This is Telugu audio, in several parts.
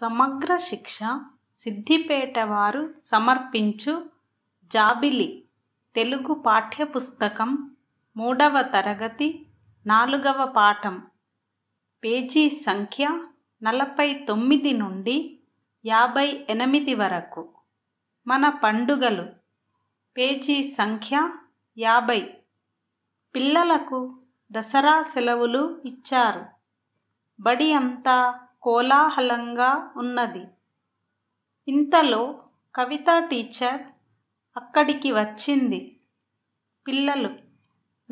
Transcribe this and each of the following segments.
సమగ్ర శిక్ష సిద్ధిపేటవారు వారు సమర్పించు జాబిలి తెలుగు పాఠ్యపుస్తకం మూడవ తరగతి నాలుగవ పాఠం పేజీ సంఖ్య నలభై తొమ్మిది నుండి యాభై ఎనిమిది వరకు మన పండుగలు పేజీ సంఖ్య యాభై పిల్లలకు దసరా సెలవులు ఇచ్చారు బడి అంతా కోలాహలంగా ఉన్నది ఇంతలో కవిత టీచర్ అక్కడికి వచ్చింది పిల్లలు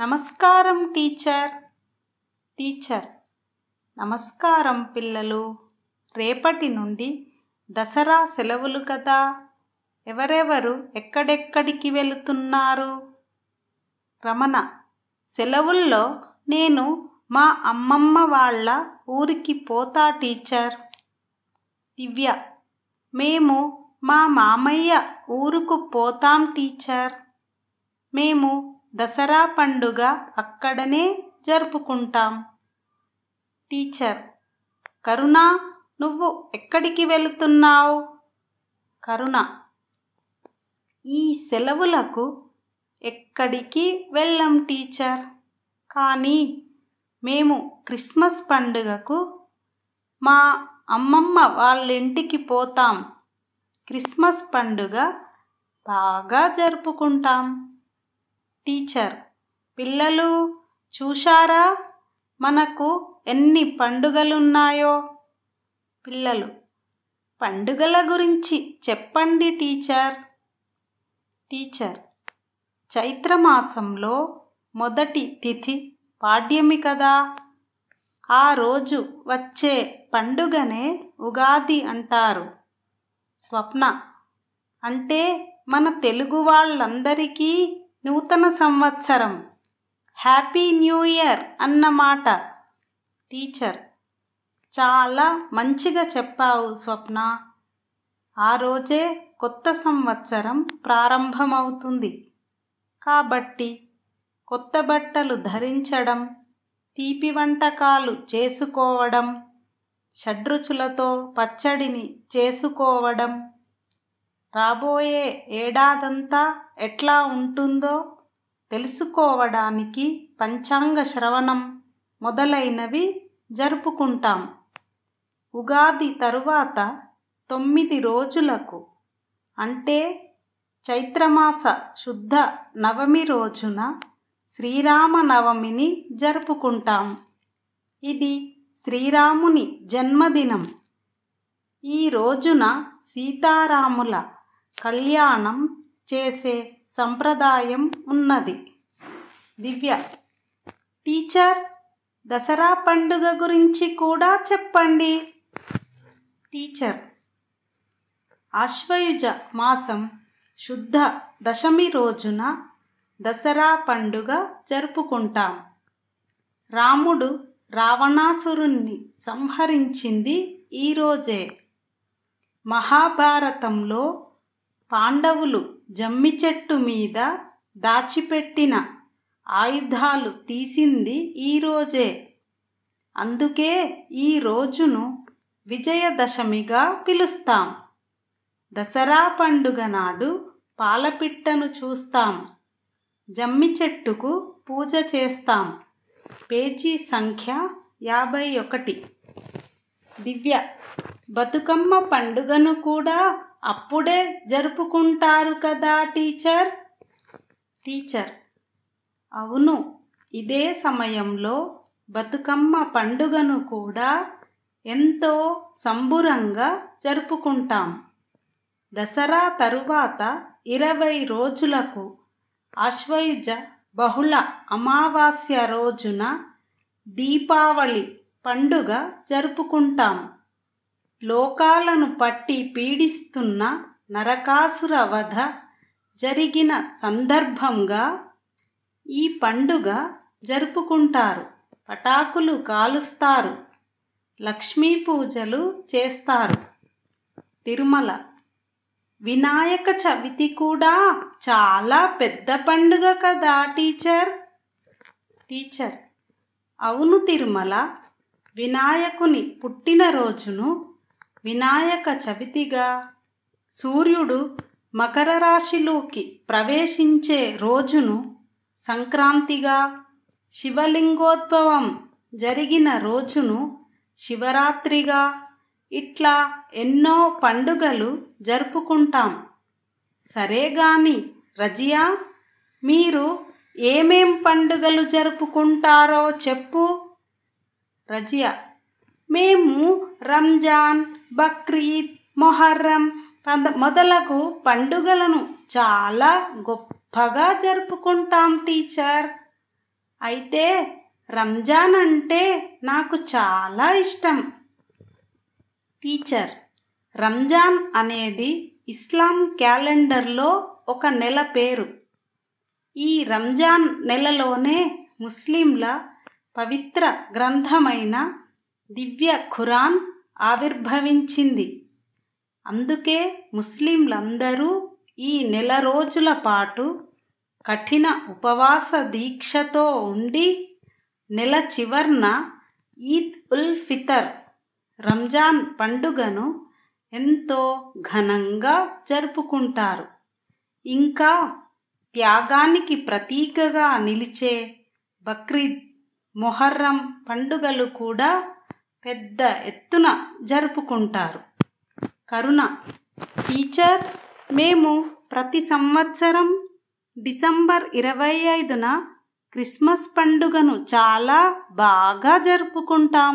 నమస్కారం టీచర్ టీచర్ నమస్కారం పిల్లలు రేపటి నుండి దసరా సెలవులు కదా ఎవరెవరు ఎక్కడెక్కడికి వెళుతున్నారు రమణ సెలవుల్లో నేను మా అమ్మమ్మ వాళ్ళ ఊరికి పోతా టీచర్ దివ్య మేము మా మామయ్య ఊరుకు పోతాం టీచర్ మేము దసరా పండుగ అక్కడనే జరుపుకుంటాం టీచర్ కరుణ నువ్వు ఎక్కడికి వెళుతున్నావు కరుణ ఈ సెలవులకు ఎక్కడికి వెళ్ళం టీచర్ కానీ మేము క్రిస్మస్ పండుగకు మా అమ్మమ్మ వాళ్ళ ఇంటికి పోతాం క్రిస్మస్ పండుగ బాగా జరుపుకుంటాం టీచర్ పిల్లలు చూశారా మనకు ఎన్ని పండుగలున్నాయో పిల్లలు పండుగల గురించి చెప్పండి టీచర్ టీచర్ చైత్రమాసంలో మొదటి తిథి పాడ్యమి కదా ఆ రోజు వచ్చే పండుగనే ఉగాది అంటారు స్వప్న అంటే మన తెలుగు వాళ్ళందరికీ నూతన సంవత్సరం హ్యాపీ న్యూ ఇయర్ అన్నమాట టీచర్ చాలా మంచిగా చెప్పావు స్వప్న ఆ రోజే కొత్త సంవత్సరం ప్రారంభమవుతుంది కాబట్టి కొత్త బట్టలు ధరించడం తీపి వంటకాలు చేసుకోవడం షడ్రుచులతో పచ్చడిని చేసుకోవడం రాబోయే ఏడాదంతా ఎట్లా ఉంటుందో తెలుసుకోవడానికి పంచాంగ శ్రవణం మొదలైనవి జరుపుకుంటాం ఉగాది తరువాత తొమ్మిది రోజులకు అంటే చైత్రమాస శుద్ధ నవమి రోజున శ్రీరామనవమిని జరుపుకుంటాం ఇది శ్రీరాముని జన్మదినం ఈ రోజున సీతారాముల కళ్యాణం చేసే సంప్రదాయం ఉన్నది దివ్య టీచర్ దసరా పండుగ గురించి కూడా చెప్పండి టీచర్ ఆశ్వయుజ మాసం శుద్ధ దశమి రోజున దసరా పండుగ జరుపుకుంటాం రాముడు రావణాసురుణ్ణి సంహరించింది ఈరోజే మహాభారతంలో పాండవులు జమ్మి చెట్టు మీద దాచిపెట్టిన ఆయుధాలు తీసింది ఈరోజే అందుకే ఈ రోజును విజయదశమిగా పిలుస్తాం దసరా పండుగ నాడు పాలపిట్టను చూస్తాం జమ్మి చెట్టుకు పూజ చేస్తాం పేజీ సంఖ్య యాభై ఒకటి దివ్య బతుకమ్మ పండుగను కూడా అప్పుడే జరుపుకుంటారు కదా టీచర్ టీచర్ అవును ఇదే సమయంలో బతుకమ్మ పండుగను కూడా ఎంతో సంబురంగా జరుపుకుంటాం దసరా తరువాత ఇరవై రోజులకు ఆశ్వయుజ బహుళ అమావాస్య రోజున దీపావళి పండుగ జరుపుకుంటాం లోకాలను పట్టి పీడిస్తున్న నరకాసుర వధ జరిగిన సందర్భంగా ఈ పండుగ జరుపుకుంటారు పటాకులు కాలుస్తారు లక్ష్మీ పూజలు చేస్తారు తిరుమల వినాయక చవితి కూడా చాలా పెద్ద పండుగ కదా టీచర్ టీచర్ అవును తిరుమల వినాయకుని పుట్టినరోజును వినాయక చవితిగా సూర్యుడు మకర రాశిలోకి ప్రవేశించే రోజును సంక్రాంతిగా శివలింగోద్భవం జరిగిన రోజును శివరాత్రిగా ఇట్లా ఎన్నో పండుగలు జరుపుకుంటాం సరే గాని రజియా మీరు ఏమేం పండుగలు జరుపుకుంటారో చెప్పు రజియా మేము రంజాన్ బక్రీద్ మొహర్రం పంద పండుగలను చాలా గొప్పగా జరుపుకుంటాం టీచర్ అయితే రంజాన్ అంటే నాకు చాలా ఇష్టం టీచర్ రంజాన్ అనేది ఇస్లాం క్యాలెండర్లో ఒక నెల పేరు ఈ రంజాన్ నెలలోనే ముస్లింల పవిత్ర గ్రంథమైన దివ్య ఖురాన్ ఆవిర్భవించింది అందుకే ముస్లింలందరూ ఈ నెల రోజుల పాటు కఠిన ఉపవాస దీక్షతో ఉండి నెల చివర్న ఈద్ ఉల్ ఫితర్ రంజాన్ పండుగను ఎంతో ఘనంగా జరుపుకుంటారు ఇంకా త్యాగానికి ప్రతీకగా నిలిచే బక్రీద్ మొహర్రం పండుగలు కూడా పెద్ద ఎత్తున జరుపుకుంటారు కరుణ టీచర్ మేము ప్రతి సంవత్సరం డిసెంబర్ ఇరవై ఐదున క్రిస్మస్ పండుగను చాలా బాగా జరుపుకుంటాం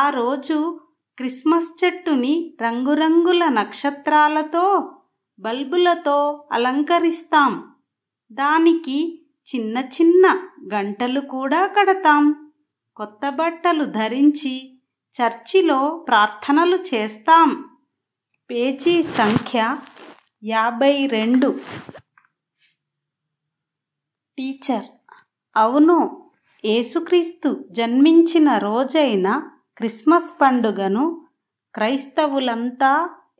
ఆ రోజు క్రిస్మస్ చెట్టుని రంగురంగుల నక్షత్రాలతో బల్బులతో అలంకరిస్తాం దానికి చిన్న చిన్న గంటలు కూడా కడతాం కొత్త బట్టలు ధరించి చర్చిలో ప్రార్థనలు చేస్తాం పేజీ సంఖ్య యాభై రెండు టీచర్ అవును ఏసుక్రీస్తు జన్మించిన రోజైన క్రిస్మస్ పండుగను క్రైస్తవులంతా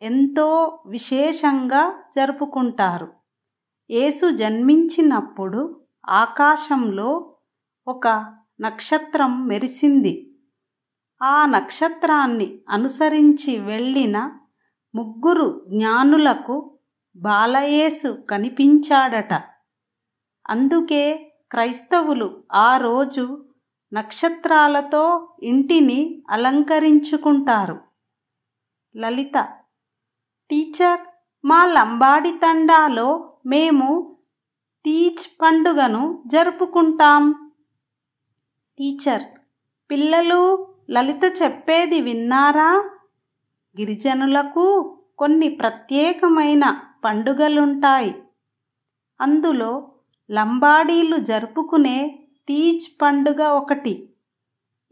ఎంతో విశేషంగా జరుపుకుంటారు యేసు జన్మించినప్పుడు ఆకాశంలో ఒక నక్షత్రం మెరిసింది ఆ నక్షత్రాన్ని అనుసరించి వెళ్ళిన ముగ్గురు జ్ఞానులకు బాలయేసు కనిపించాడట అందుకే క్రైస్తవులు ఆ రోజు నక్షత్రాలతో ఇంటిని అలంకరించుకుంటారు లలిత టీచర్ మా లంబాడి తండాలో మేము తీజ్ పండుగను జరుపుకుంటాం టీచర్ పిల్లలు లలిత చెప్పేది విన్నారా గిరిజనులకు కొన్ని ప్రత్యేకమైన పండుగలుంటాయి అందులో లంబాడీలు జరుపుకునే తీజ్ పండుగ ఒకటి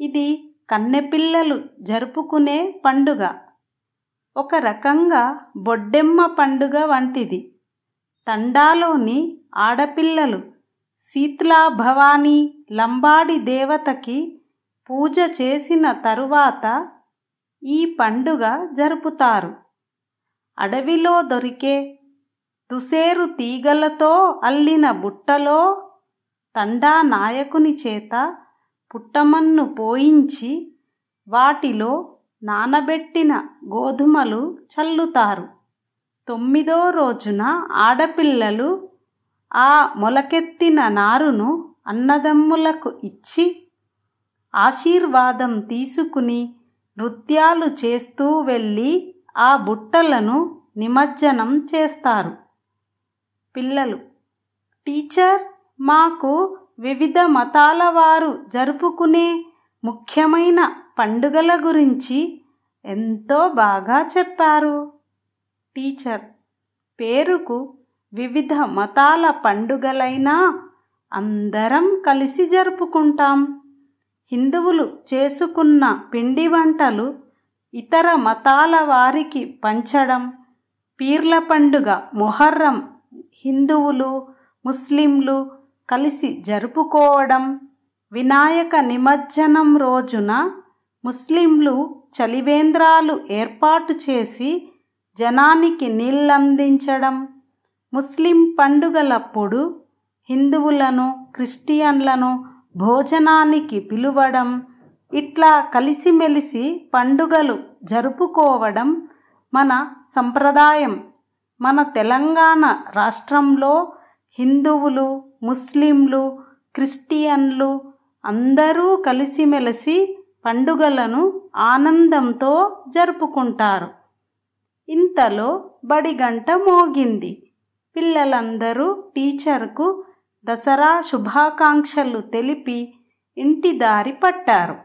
ఇది కన్నెపిల్లలు జరుపుకునే పండుగ ఒక రకంగా బొడ్డెమ్మ పండుగ వంటిది తండాలోని ఆడపిల్లలు శీత్లా భవానీ లంబాడి దేవతకి పూజ చేసిన తరువాత ఈ పండుగ జరుపుతారు అడవిలో దొరికే తుసేరు తీగలతో అల్లిన బుట్టలో తండా నాయకుని చేత పుట్టమన్ను పోయించి వాటిలో నానబెట్టిన గోధుమలు చల్లుతారు తొమ్మిదో రోజున ఆడపిల్లలు ఆ మొలకెత్తిన నారును అన్నదమ్ములకు ఇచ్చి ఆశీర్వాదం తీసుకుని నృత్యాలు చేస్తూ వెళ్ళి ఆ బుట్టలను నిమజ్జనం చేస్తారు పిల్లలు టీచర్ మాకు వివిధ మతాల వారు జరుపుకునే ముఖ్యమైన పండుగల గురించి ఎంతో బాగా చెప్పారు టీచర్ పేరుకు వివిధ మతాల పండుగలైనా అందరం కలిసి జరుపుకుంటాం హిందువులు చేసుకున్న పిండి వంటలు ఇతర మతాల వారికి పంచడం పీర్ల పండుగ మొహర్రం హిందువులు ముస్లింలు కలిసి జరుపుకోవడం వినాయక నిమజ్జనం రోజున ముస్లింలు చలివేంద్రాలు ఏర్పాటు చేసి జనానికి నీళ్ళందించడం ముస్లిం పండుగలప్పుడు హిందువులను క్రిస్టియన్లను భోజనానికి పిలువడం ఇట్లా కలిసిమెలిసి పండుగలు జరుపుకోవడం మన సంప్రదాయం మన తెలంగాణ రాష్ట్రంలో హిందువులు ముస్లింలు క్రిస్టియన్లు అందరూ కలిసిమెలిసి పండుగలను ఆనందంతో జరుపుకుంటారు ఇంతలో బడి గంట మోగింది పిల్లలందరూ టీచర్కు దసరా శుభాకాంక్షలు తెలిపి ఇంటి దారి పట్టారు